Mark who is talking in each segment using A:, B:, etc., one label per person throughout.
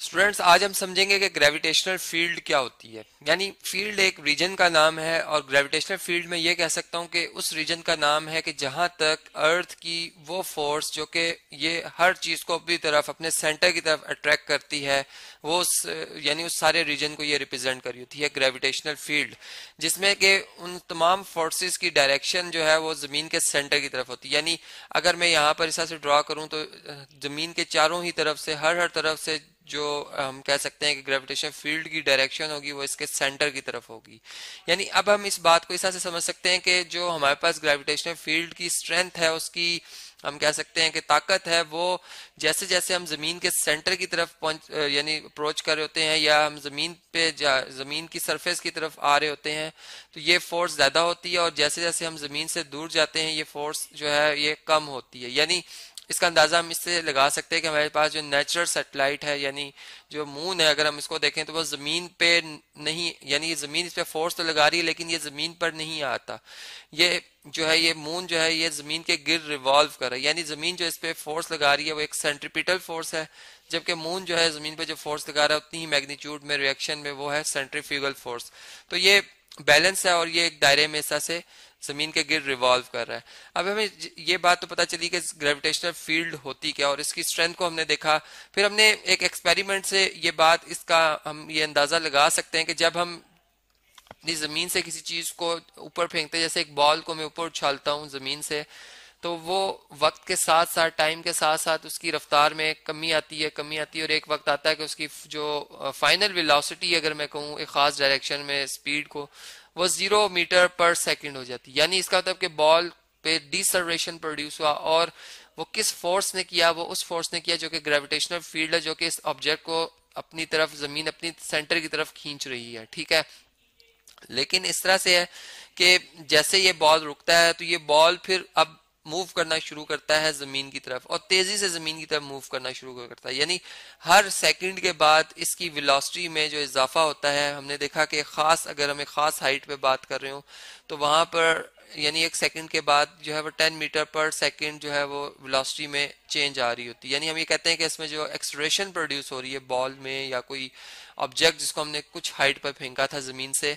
A: students आज हम समझेंगे कि ग्रेविटेशनल फील्ड क्या होती है यानी फील्ड एक रीजन का नाम है और ग्रेविटेशनल फील्ड में ये कह सकता हूँ कि उस रीजन का नाम है कि जहां तक अर्थ की वो फोर्स जो कि ये हर चीज को अपनी तरफ अपने सेंटर की तरफ अट्रैक्ट करती है वो उस यानी उस सारे रीजन को ये रिप्रेजेंट करी होती है ग्रेविटेशनल फील्ड जिसमें कि उन तमाम फोर्सेस की डायरेक्शन जो है वो जमीन के सेंटर की तरफ होती है यानी अगर मैं यहाँ पर इस तरह से ड्रॉ करूँ तो जमीन के चारों ही तरफ से हर हर तरफ से जो हम कह सकते हैं कि ग्रेविटेशन फील्ड की डायरेक्शन होगी वो इसके सेंटर की तरफ होगी यानी अब हम इस बात को इस तरह से समझ सकते हैं कि जो हमारे पास ग्रेविटेशन फील्ड की स्ट्रेंथ है उसकी हम कह सकते हैं कि ताकत है वो जैसे जैसे हम जमीन के सेंटर की तरफ पहुंच यानी अप्रोच कर रहे होते हैं या हम जमीन पे जा जमीन की सरफेस की तरफ आ रहे होते हैं तो ये फोर्स ज्यादा होती है और जैसे जैसे हम जमीन से दूर जाते हैं ये फोर्स जो है ये कम होती है यानी इसका अंदाज़ा हम इससे लगा सकते हैं कि हमारे पास जो नेचुरल सेटेलाइट है यानी जो मून है अगर हम इसको देखें तो वो ज़मीन पे नहीं यानी ये ज़मीन इस पर फोर्स तो लगा रही है लेकिन ये ज़मीन पर नहीं आता ये जो है ये मून जो है ये ज़मीन के गिर रिवॉल्व कर रहा है यानी ज़मीन जो इस पर फोर्स लगा रही है वो एक सेंट्रिपिटल फोर्स है जबकि मून जो है ज़मीन पर जो फोर्स लगा रहा है उतनी ही मैग्नीट्यूड में रिएक्शन में वो है सेंट्रीफ्यूगल फोर्स तो ये बैलेंस है और ये एक दायरे में ऐसा से जमीन के गिर रिवॉल्व कर रहा है अब हमें ये बात तो पता चली कि ग्रेविटेशनल फील्ड होती क्या और इसकी स्ट्रेंथ को हमने देखा फिर हमने एक एक्सपेरिमेंट से ये बात इसका हम ये अंदाजा लगा सकते हैं कि जब हम अपनी जमीन से किसी चीज को ऊपर फेंकते हैं जैसे एक बॉल को मैं ऊपर उछालता हूँ जमीन से तो वो वक्त के साथ साथ टाइम के साथ साथ उसकी रफ्तार में कमी आती है कमी आती है और एक वक्त आता है कि उसकी जो फाइनल वेलोसिटी अगर मैं कहूँ एक ख़ास डायरेक्शन में स्पीड को वो ज़ीरो मीटर पर सेकंड हो जाती है यानी इसका मतलब कि बॉल पे डिसर्वेशन प्रोड्यूस हुआ और वो किस फोर्स ने किया वो उस फोर्स ने किया जो कि ग्रेविटेशनल फील्ड है जो कि इस ऑब्जेक्ट को अपनी तरफ ज़मीन अपनी सेंटर की तरफ खींच रही है ठीक है लेकिन इस तरह से है कि जैसे ये बॉल रुकता है तो ये बॉल फिर अब मूव करना शुरू करता है जमीन की तरफ और तेजी से जमीन की तरफ मूव करना शुरू करता है यानी हर सेकंड के बाद इसकी वेलोसिटी में जो इजाफा होता है हमने देखा कि खास अगर हमें खास हाइट पे बात कर रहे हो तो वहां पर यानी एक सेकंड के बाद जो है वो टेन मीटर पर सेकंड जो है वो वेलोसिटी में चेंज आ रही होती है यानी हम ये कहते हैं कि इसमें जो एक्सरेशन प्रोड्यूस हो रही है बॉल में या कोई ऑब्जेक्ट जिसको हमने कुछ हाइट पर फेंका था जमीन से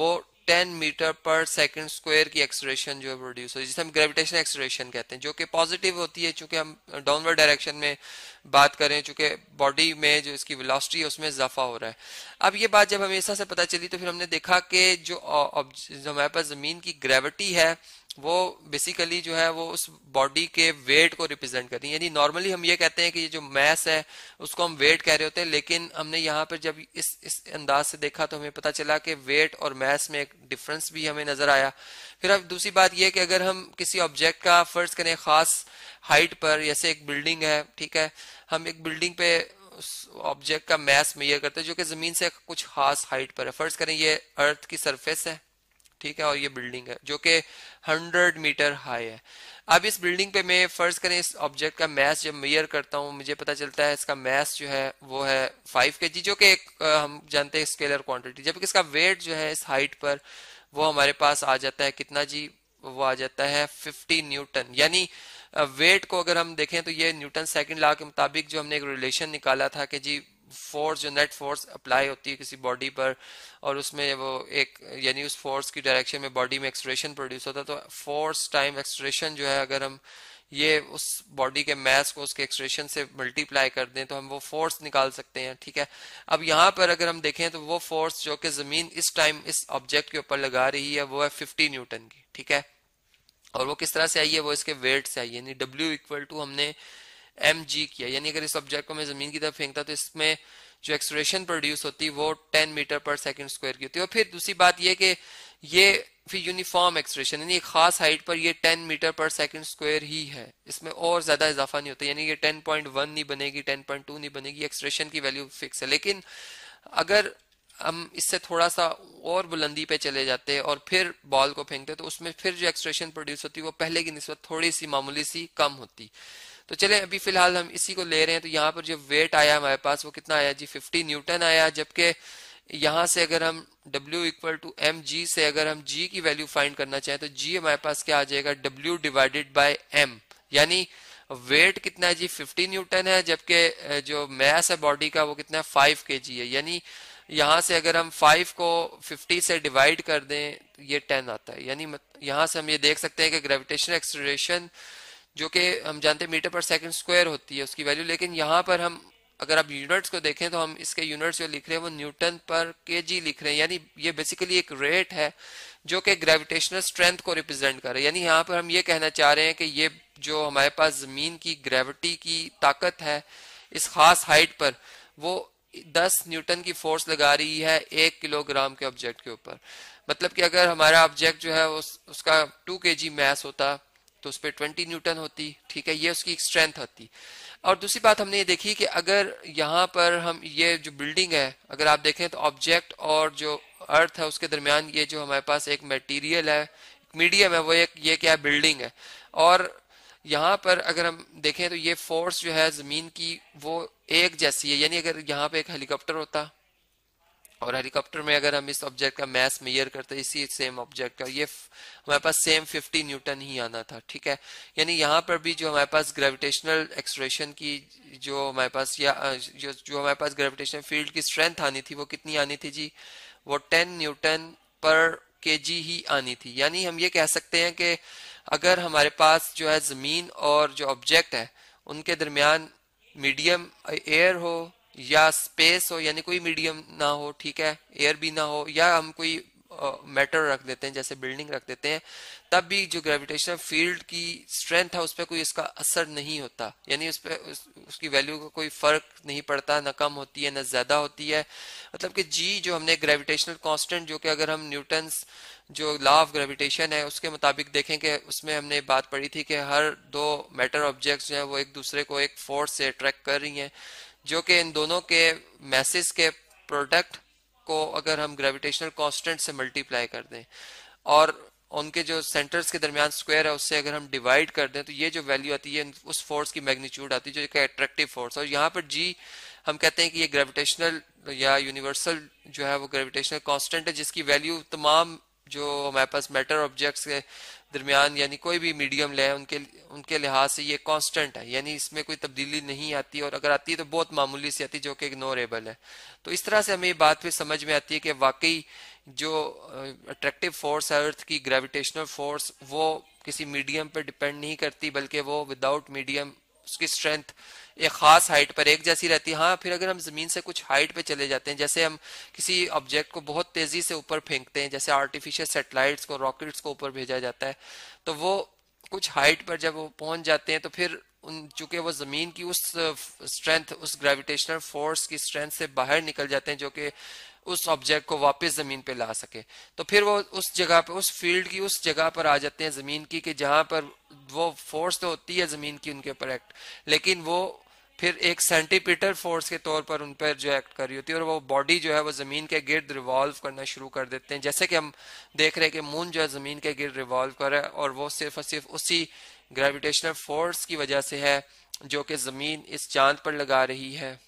A: वो ten metre per second square की एक्सलेशन जो है प्रोड्यूस हो जिसे हम ग्रेविटेशन एक्सलेशन कहते हैं जो कि पॉजिटिव होती है चूंकि हम डाउनवर्ड डायरेक्शन में बात करें चूंकि बॉडी में जो इसकी वेलोसिटी है उसमें इजाफा हो रहा है अब ये बात जब हमेशा से पता चली तो फिर हमने देखा कि जो uh, हमारे पास जमीन की ग्रेविटी है वो बेसिकली जो है वो उस बॉडी के वेट को रिप्रेजेंट करती है यानी नॉर्मली हम ये कहते हैं कि ये जो मैस है उसको हम वेट कह रहे होते हैं लेकिन हमने यहाँ पर जब इस इस अंदाज से देखा तो हमें पता चला कि वेट और मैस में एक डिफरेंस भी हमें नजर आया फिर अब दूसरी बात यह कि अगर हम किसी ऑब्जेक्ट का फर्ज करें खास हाइट पर जैसे एक बिल्डिंग है ठीक है हम एक बिल्डिंग पे उस ऑब्जेक्ट का मैस मैयर करते हैं जो कि जमीन से कुछ खास हाइट पर है फर्ज करें ये अर्थ की सरफेस है ठीक है और ये बिल्डिंग है जो कि 100 मीटर हाई है अब इस बिल्डिंग पे मैं फर्ज करें इस ऑब्जेक्ट का मैस जब मेयर करता हूँ मुझे पता चलता है इसका मैस जो है वो है फाइव के जी जो कि एक हम जानते हैं स्केलर क्वान्टिटी जबकि इसका वेट जो है इस हाइट पर वो हमारे पास आ जाता है कितना जी वो आ जाता है 50 न्यूटन यानी वेट को अगर हम देखें तो ये न्यूटन सेकंड लॉ के मुताबिक जो हमने एक रिलेशन निकाला था कि जी फोर्स जो नेट फोर्स अप्लाई होती है किसी बॉडी पर और उसमें वो एक यानी उस फोर्स की डायरेक्शन में बॉडी में एक्सट्रेशन प्रोड्यूस होता है तो फोर्स टाइम एक्सट्रेशन जो है अगर हम ये उस बॉडी के मैस को उसके एक्सट्रेशन से मल्टीप्लाई कर दें तो हम वो फोर्स निकाल सकते हैं ठीक है अब यहाँ पर अगर हम देखें तो वो फोर्स जो कि जमीन इस टाइम इस ऑब्जेक्ट के ऊपर लगा रही है वो है फिफ्टी न्यूटन की ठीक है और वो किस तरह से आई है वो इसके वेट से आई है यानी डब्ल्यू इक्वल टू हमने एम जी किया यानी अगर इस ऑब्जेक्ट को मैं जमीन की तरफ फेंकता तो इसमें जो एक्सप्रेशन प्रोड्यूस होती वो 10 मीटर पर सेकंड स्क्वायर की होती है और फिर दूसरी बात यह कि ये फिर यूनिफॉर्म एक्सरेशन यानी एक खास हाइट पर ये 10 मीटर पर सेकंड स्क्वायर ही है इसमें और ज्यादा इजाफा नहीं होता यानी ये 10.1 नहीं बनेगी 10.2 नहीं बनेगी एक्सप्रेशन की वैल्यू फिक्स है लेकिन अगर हम इससे थोड़ा सा और बुलंदी पे चले जाते हैं और फिर बॉल को फेंकते तो उसमें फिर जो एक्सप्रेशन प्रोड्यूस होती है वो पहले की नस्बत थोड़ी सी मामूली सी कम होती तो चले अभी फिलहाल हम इसी को ले रहे हैं तो यहाँ पर जो वेट आया हमारे पास वो कितना आया जी फिफ्टी न्यूटन आया जबकि यहाँ से अगर हम W equal to M G से अगर हम G की वैल्यू फाइंड करना चाहें तो G हमारे पास क्या आ जाएगा W डिवाइडेड बाय M यानी वेट कितना है जी 50 न्यूटन है जबकि जो मैस है बॉडी का वो कितना है 5 के जी है यानी यहाँ से अगर हम 5 को 50 से डिवाइड कर दें तो ये 10 आता है यानी यहाँ से हम ये देख सकते हैं कि ग्रेविटेशन एक्सलेशन जो कि हम जानते हैं मीटर पर सेकंड स्क्वायर होती है उसकी वैल्यू लेकिन यहाँ पर हम अगर आप यूनिट्स को देखें तो हम इसके यूनिट्स जो लिख रहे हैं वो न्यूटन पर के जी लिख रहे हैं यानी ये बेसिकली एक रेट है जो कि ग्रेविटेशनल स्ट्रेंथ को रिप्रेजेंट कर रहे हैं यानी यहाँ पर हम ये कहना चाह रहे हैं कि ये जो हमारे पास ज़मीन की ग्रेविटी की ताकत है इस खास हाइट पर वो 10 न्यूटन की फोर्स लगा रही है एक किलोग्राम के ऑब्जेक्ट के ऊपर मतलब कि अगर हमारा ऑब्जेक्ट जो है उस, उसका 2 के जी मैस होता तो उस पर ट्वेंटी न्यूटन होती ठीक है ये उसकी स्ट्रेंथ होती और दूसरी बात हमने ये देखी कि अगर यहाँ पर हम ये जो बिल्डिंग है अगर आप देखें तो ऑब्जेक्ट और जो अर्थ है उसके दरमियान ये जो हमारे पास एक मटीरियल है मीडियम है वो एक ये क्या है बिल्डिंग है और यहाँ पर अगर हम देखें तो ये फोर्स जो है जमीन की वो एक जैसी है यानी अगर यहाँ पे एक हेलीकॉप्टर होता और हेलीकॉप्टर में अगर हम इस ऑब्जेक्ट का मैस मेयर करते इसी सेम ऑब्जेक्ट का ये हमारे पास सेम 50 न्यूटन ही आना था ठीक है यानी यहाँ पर भी जो हमारे पास ग्रेविटेशनल एक्सप्रेशन की जो हमारे पास या जो, जो हमारे पास ग्रेविटेशनल फील्ड की स्ट्रेंथ आनी थी वो कितनी आनी थी जी वो टेन न्यूटन पर के जी ही आनी थी यानी हम ये कह सकते हैं कि अगर हमारे पास जो है ज़मीन और जो ऑब्जेक्ट है उनके दरमियान मीडियम एयर हो या स्पेस हो यानी कोई मीडियम ना हो ठीक है एयर भी ना हो या हम कोई मैटर uh, रख देते हैं जैसे बिल्डिंग रख देते हैं तब भी जो ग्रेविटेशनल फील्ड की स्ट्रेंथ है उस पर कोई इसका असर नहीं होता यानी उस पर उस, उसकी वैल्यू का कोई फर्क नहीं पड़ता ना कम होती है ना ज्यादा होती है मतलब कि जी जो हमने ग्रेविटेशनल कांस्टेंट जो कि अगर हम न्यूटन जो लॉ ऑफ ग्रेविटेशन है उसके मुताबिक देखें कि उसमें हमने बात पढ़ी थी कि हर दो मैटर ऑब्जेक्ट्स जो है वो एक दूसरे को एक फोर्स से अट्रैक्ट कर रही हैं जो कि इन दोनों के मैसेज के प्रोडक्ट को अगर हम ग्रेविटेशनल कांस्टेंट से मल्टीप्लाई कर दें और उनके जो सेंटर्स के दरमियान स्क्वायर है उससे अगर हम डिवाइड कर दें तो ये जो वैल्यू आती है उस फोर्स की मैग्नीट्यूड आती है जो एक अट्रैक्टिव फोर्स और यहाँ पर जी हम कहते हैं कि ये ग्रेविटेशनल या यूनिवर्सल जो है वो ग्रेविटेशनल कांस्टेंट है जिसकी वैल्यू तमाम जो हमारे पास मैटर ऑब्जेक्ट्स के दरमियान यानी कोई भी मीडियम लें उनके उनके लिहाज से ये कांस्टेंट है यानी इसमें कोई तब्दीली नहीं आती और अगर आती है तो बहुत मामूली सी आती जो कि इग्नोरेबल है तो इस तरह से हमें ये बात भी समझ में आती है कि वाकई जो अट्रैक्टिव फोर्स है अर्थ की ग्रेविटेशनल फोर्स वो किसी मीडियम पर डिपेंड नहीं करती बल्कि वो विदाउट मीडियम उसकी स्ट्रेंथ एक खास हाइट पर एक जैसी रहती है हाँ फिर अगर हम जमीन से कुछ हाइट पे चले जाते हैं जैसे हम किसी ऑब्जेक्ट को बहुत तेजी से ऊपर फेंकते हैं जैसे आर्टिफिशियल सेटेलाइट को रॉकेट्स को ऊपर भेजा जाता है तो वो कुछ हाइट पर जब वो पहुंच जाते हैं तो फिर उन चूंकि वो जमीन की उस स्ट्रेंथ उस ग्रेविटेशनल फोर्स की स्ट्रेंथ से बाहर निकल जाते हैं जो कि उस ऑब्जेक्ट को वापस जमीन पे ला सके तो फिर वो उस जगह पे उस फील्ड की उस जगह पर आ जाते हैं जमीन की कि जहां पर वो फोर्स तो होती है जमीन की उनके ऊपर एक्ट लेकिन वो फिर एक सेंटीपीटर फोर्स के तौर पर उन पर जो एक्ट कर रही होती है और वो बॉडी जो है वो ज़मीन के गिर्द रिवॉल्व करना शुरू कर देते हैं जैसे कि हम देख रहे हैं कि मून जो है ज़मीन के गिर्द रिवॉल्व कर रहा है और वो सिर्फ और सिर्फ उसी ग्रेविटेशनल फोर्स की वजह से है जो कि ज़मीन इस चांद पर लगा रही है